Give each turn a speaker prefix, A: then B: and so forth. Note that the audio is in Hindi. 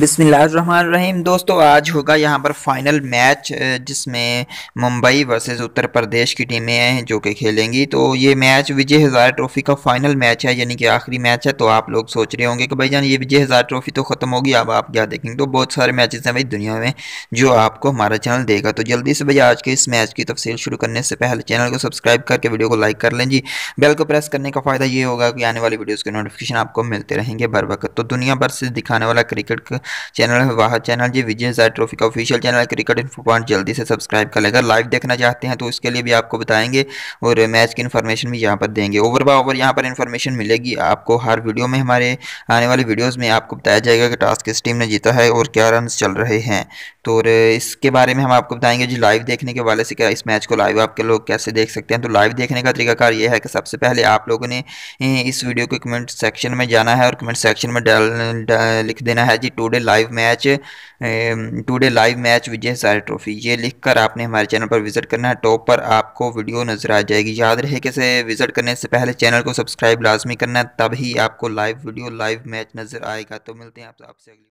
A: बिसमीम दोस्तों आज होगा यहाँ पर फाइनल मैच जिसमें मुंबई वर्सेस उत्तर प्रदेश की टीमें हैं जो कि खेलेंगी तो ये मैच विजय हज़ार ट्रॉफ़ी का फाइनल मैच है यानी कि आखिरी मैच है तो आप लोग सोच रहे होंगे कि भाई जान ये विजय हज़ार ट्रॉफ़ी तो ख़त्म होगी अब आप क्या देखेंगे तो बहुत सारे मैचेस हैं भाई दुनिया में जो आपको हमारा चैनल देगा तो जल्दी से भाई आज के इस मैच की तफसील शुरू करने से पहले चैनल को सब्सक्राइब करके वीडियो को लाइक कर लें जी बेल को प्रेस करने का फ़ायदा ये होगा कि आने वाली वीडियोज़ के नोटिफिकेशन आपको मिलते रहेंगे बर वक्त तो दुनिया भर से दिखाने वाला क्रिकेट एक चैनल है वाह चैनल जी विजय साई ट्रॉफी का official channel cricket info point जल्दी से सब्सक्राइब कर लेगा अगर लाइव देखना चाहते हैं तो उसके लिए भी आपको बताएंगे और मैच की इन्फॉर्मेशन भी यहाँ पर देंगे ओवर बाय ओवर यहाँ पर इन्फॉर्मेशन मिलेगी आपको हर वीडियो में हमारे आने वाले वीडियोज़ में आपको बताया जाएगा कि टास्क किस टीम ने जीता है और क्या रन चल रहे हैं तो इसके बारे में हम आपको बताएंगे जी लाइव देखने के वाले से क्या इस मैच को लाइव आपके लोग कैसे देख सकते हैं तो लाइव देखने का तरीकाकार ये है कि सबसे पहले आप लोगों ने इस वीडियो के कमेंट सेक्शन में जाना है और कमेंट सेक्शन में डाल लिख देना है जी today live match today live match Vijay सारे ट्रॉफी ये लिखकर आपने हमारे चैनल पर विजिट करना है टॉप पर आपको वीडियो नजर आ जाएगी याद रहे कि विजिट करने से पहले चैनल को सब्सक्राइब लाजमी करना है तभी आपको लाइव वीडियो लाइव मैच नजर आएगा तो मिलते हैं आपसे अगली